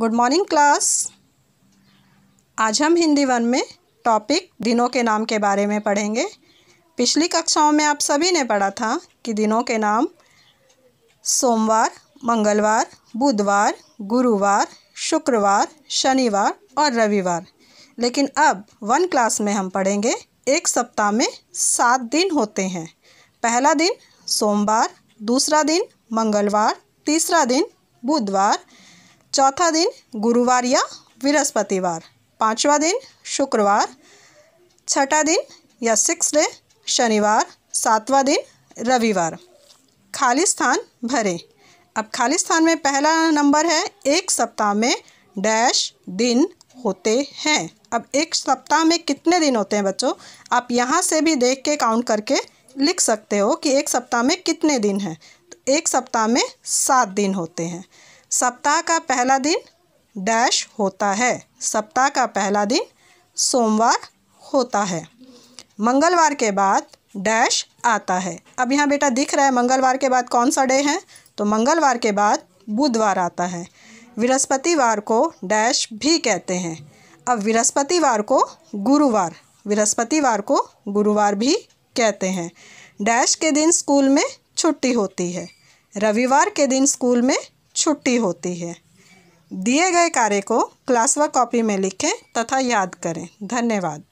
good morning class आज हम Hindi one में टॉपिक दिनों के नाम के बारे में पढ़ेंगे पिछली कक्षाओं में आप सभी ने पढ़ा था कि दिनों के नाम सोमवार मंगलवार बुधवार गुरुवार शुक्रवार शनिवार और रविवार लेकिन अब वन क्लास में हम पढ़ेंगे एक सप्ताह में सात दिन होते हैं पहला दिन सोमवार दूसरा दिन मंगलवार तीसरा दिन बुधवार चौथा दिन गुरुवार या बृहस्पतिवार पाँचवा दिन शुक्रवार छठा दिन या सिक्स डे शनिवार सातवां दिन रविवार खाली स्थान भरे अब खाली स्थान में पहला नंबर है एक सप्ताह में डैश दिन होते हैं अब एक सप्ताह में कितने दिन होते हैं बच्चों आप यहाँ से भी देख के काउंट करके लिख सकते हो कि एक सप्ताह में कितने दिन हैं तो एक सप्ताह में सात दिन होते हैं सप्ताह का पहला दिन डैश होता है सप्ताह का पहला दिन सोमवार होता है मंगलवार के बाद डैश आता है अब यहाँ बेटा दिख रहा है मंगलवार के बाद कौन सा डे है तो मंगलवार के बाद बुधवार आता है बृहस्पतिवार को डैश भी कहते हैं अब बृहस्पतिवार को गुरुवार बृहस्पतिवार को गुरुवार भी कहते हैं डैश के दिन स्कूल में छुट्टी होती है रविवार के दिन स्कूल में छुट्टी होती है दिए गए कार्य को क्लास व कॉपी में लिखें तथा याद करें धन्यवाद